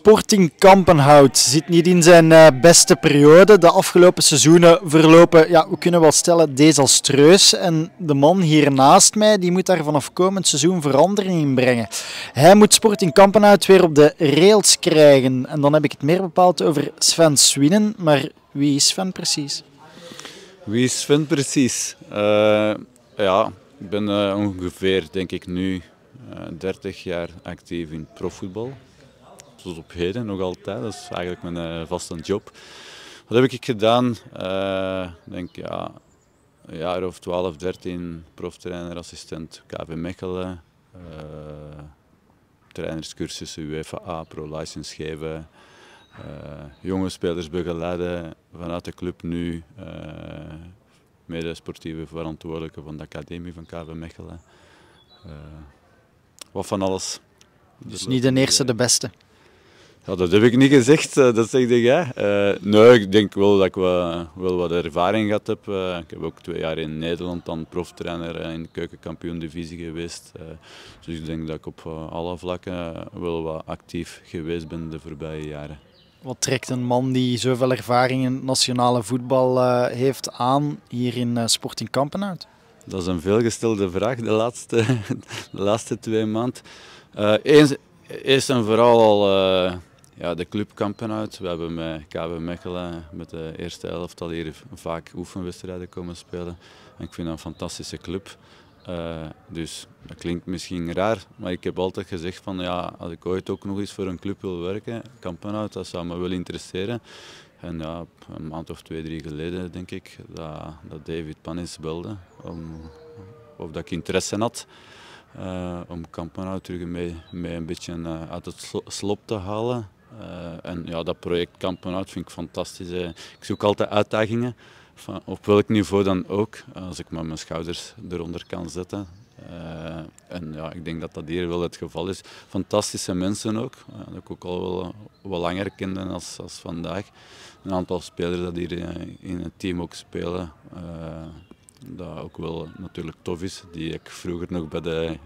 Sporting Kampenhout zit niet in zijn eh, beste periode. De afgelopen seizoenen verlopen, ja, we kunnen wel stellen, desastreus. En de man hier naast mij die moet daar vanaf komend seizoen verandering in brengen. Hij moet Sporting Kampenhout weer op de rails krijgen. En dan heb ik het meer bepaald over Sven Swinnen, Maar wie is Sven precies? Wie is Sven precies? Eh, ja, ik ben eh, ongeveer, denk ik nu, 30 jaar actief in profvoetbal tot op heden nog altijd. Dat is eigenlijk mijn eh, vaste job. Wat heb ik gedaan? Eh, ik denk ja, een jaar of 12, 13 proftrainer, assistent KV Mechelen. Eh, trainerscursussen, UEFA A, pro-license geven. Uh, jonge spelers begeleiden vanuit de club nu. Uh, mede sportieve verantwoordelijke van de academie van KV Mechelen. wat van alles. Dus niet de eerste, de beste dat heb ik niet gezegd, eh, dat zeg jij. Uh, nee, ik denk wel dat ik wel, wat ervaring gehad heb. Eh, ik heb ook twee jaar in Nederland dan proftrainer in de keukenkampioen-divisie geweest. dus ik denk dat ik op alle vlakken wel wat actief geweest ben de voorbije jaren. Wat trekt een man die zoveel ervaring in nationale voetbal heeft aan hier in Sporting Kampen uit? Dat is een veelgestelde vraag de laatste, de laatste twee maanden. Eens, eerst en vooral al ja, de club uit. We hebben met KB Mechelen, met de eerste elftal hier vaak oefenwedstrijden komen spelen. En ik vind dat een fantastische club. Eh, dus dat klinkt misschien raar, maar ik heb altijd gezegd van ja, als ik ooit ook nog eens voor een club wil werken, Kampenhout, dat zou me wel interesseren. En ja, een maand of twee, drie geleden denk ik dat, dat David Panis belde om, of dat ik interesse had eh, om Kampenhout terug mee, mee een beetje eh, uit het slop te halen. Eh, en ja, dat project kampen uit vind ik fantastisch. Ik zoek altijd uitdagingen, op welk niveau dan ook, als ik maar mijn schouders eronder kan zetten. Eh, en ja, ik denk dat dat hier wel het geval is. Fantastische mensen ook, eh, dat ik ook al wel, wel langer kende als, als vandaag. Een aantal spelers dat hier in het team ook spelen. Dat ook wel natuurlijk tof is. Die ik vroeger nog bij de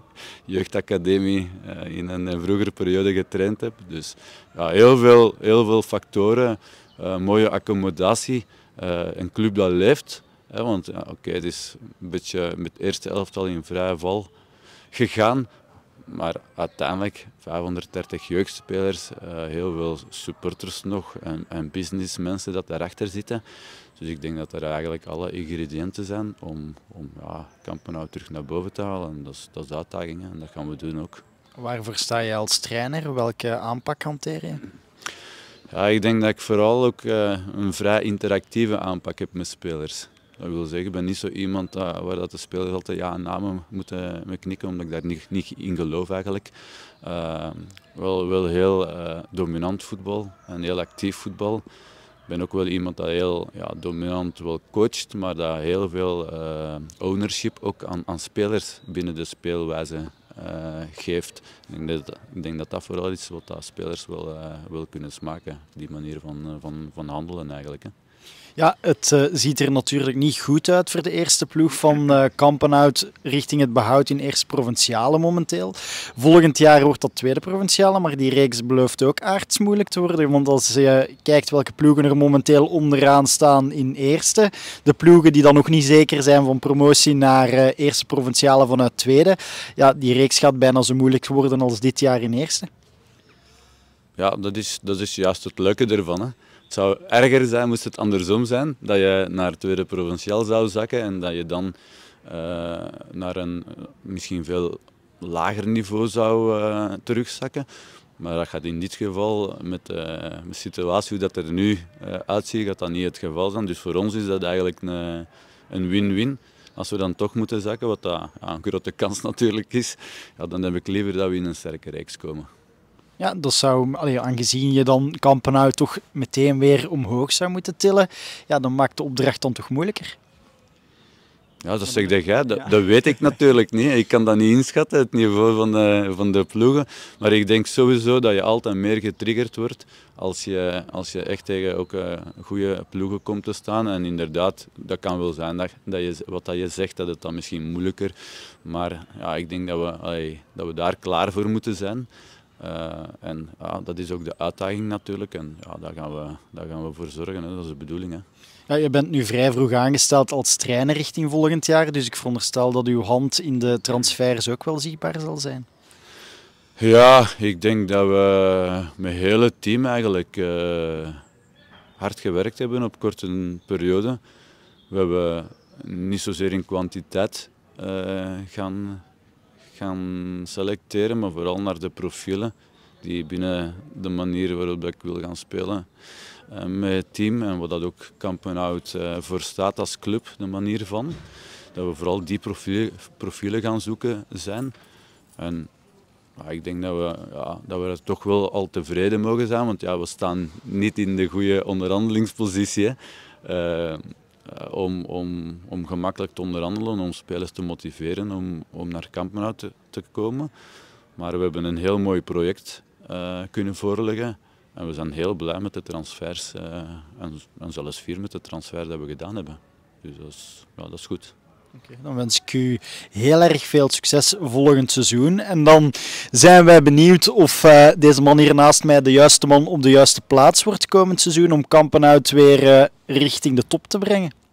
jeugdacademie eh, in een vroegere periode getraind heb. Dus ja, heel, veel, heel veel factoren. Eh, mooie accommodatie. Eh, een club dat leeft. Hè, want ja, oké, het is een beetje met eerste elftal in vrije val gegaan. Maar uiteindelijk 530 jeugdspelers, eh, heel veel supporters nog en, en businessmensen dat daarachter zitten. Dus ik denk dat er eigenlijk alle ingrediënten zijn om, om ja, Kampenhout terug naar boven te halen. En dat, is, dat de uitdaging en dat gaan we doen ook. Waarvoor sta je als trainer? Welke aanpak hanteer je? Ja, ik denk dat ik vooral ook eh, een vrij interactieve aanpak heb met spelers. Dat wil zeggen, ik ben niet zo iemand waar dat de spelers altijd ja en namen moeten me knikken, omdat ik daar niet, niet in geloof eigenlijk. Ehm, wel, wel heel eh, dominant voetbal en heel actief voetbal. Ik ben ook wel iemand dat heel ja, dominant wel coacht, maar dat heel veel eh, ownership ook aan, aan spelers binnen de speelwijze eh, geeft. Ik denk, dat, ik denk dat dat vooral iets wat dat spelers wel, uh, kunnen smaken, die manier van, van, van handelen eigenlijk. Ja, het eh, ziet er natuurlijk niet goed uit voor de eerste ploeg van uh, Kampenhout richting het behoud in eerste provinciale momenteel. Volgend jaar wordt dat tweede provinciale, maar die reeks belooft ook aards moeilijk te worden. Want als je kijkt welke ploegen er momenteel onderaan staan in eerste, de ploegen die dan nog niet zeker zijn van promotie naar eh, eerste provinciale vanuit tweede, ja, die reeks gaat bijna zo moeilijk worden als dit jaar in eerste. Ja, dat is, dat is juist het leuke ervan. Hè. Het zou erger zijn moest het andersom zijn, dat je naar het tweede provinciaal zou zakken en dat je dan eh, naar een eh, misschien veel lager niveau zou eh, terugzakken. Maar dat gaat in dit geval, met de situatie hoe dat er nu uitziet, gaat dat niet het geval zijn. Dus voor ons is dat eigenlijk een win-win als we dan toch moeten zakken, wat dat, ja, een grote kans natuurlijk is, ja, dan heb ik liever dat we in een sterke reeks komen. Ja, dat zou, allee, aangezien je dan Kampenau toch meteen weer omhoog zou moeten tillen, ja, dan maakt de opdracht dan toch moeilijker. Ja, dat zeg jij. Dat, dat weet ik natuurlijk niet. Ik kan dat niet inschatten, het niveau van de, van de ploegen. Maar ik denk sowieso dat je altijd meer getriggerd wordt als je, als je echt tegen ook, uh, goede ploegen komt te staan. En inderdaad, dat kan wel zijn dat, dat je, wat dat je zegt, dat het dan misschien moeilijker. Maar ja, ik denk dat we, dat we daar klaar voor moeten zijn. Eh, en dat is ook de uitdaging natuurlijk en ja, daar, gaan we, daar gaan we voor zorgen, hè. dat is de bedoeling. Hè. Ja, je bent nu vrij vroeg aangesteld als trainer richting volgend jaar, dus ik veronderstel dat uw hand in de transfers ook wel zichtbaar zal zijn. Ja, ik denk dat we met het hele team eigenlijk eh, hard gewerkt hebben op korte periode. We hebben niet zozeer in kwantiteit uh, gaan gaan selecteren, maar vooral naar de profielen die binnen de manier waarop ik wil gaan spelen eh, met het team en wat dat ook Kampenhout eh, voor staat als club, de manier van. Dat we vooral die profielen, profielen gaan zoeken zijn. En ik denk dat we, ja, dat we er toch wel al tevreden mogen zijn, want ja, we staan niet in de goede onderhandelingspositie. Eh, eh, om, om, om gemakkelijk te onderhandelen, om spelers te motiveren om, om naar Kampen te, te komen. Maar we hebben een heel mooi project eh, kunnen voorleggen. En we zijn heel blij met de transfers eh, en, en, zelfs vier met de transfer dat we gedaan hebben. Dus dat is, ja, dat is goed. Okay, dan wens ik u heel erg veel succes volgend seizoen. En dan zijn wij benieuwd of deze man hier naast mij de juiste man op de juiste plaats wordt komend seizoen om Kampenhout weer richting de top te brengen.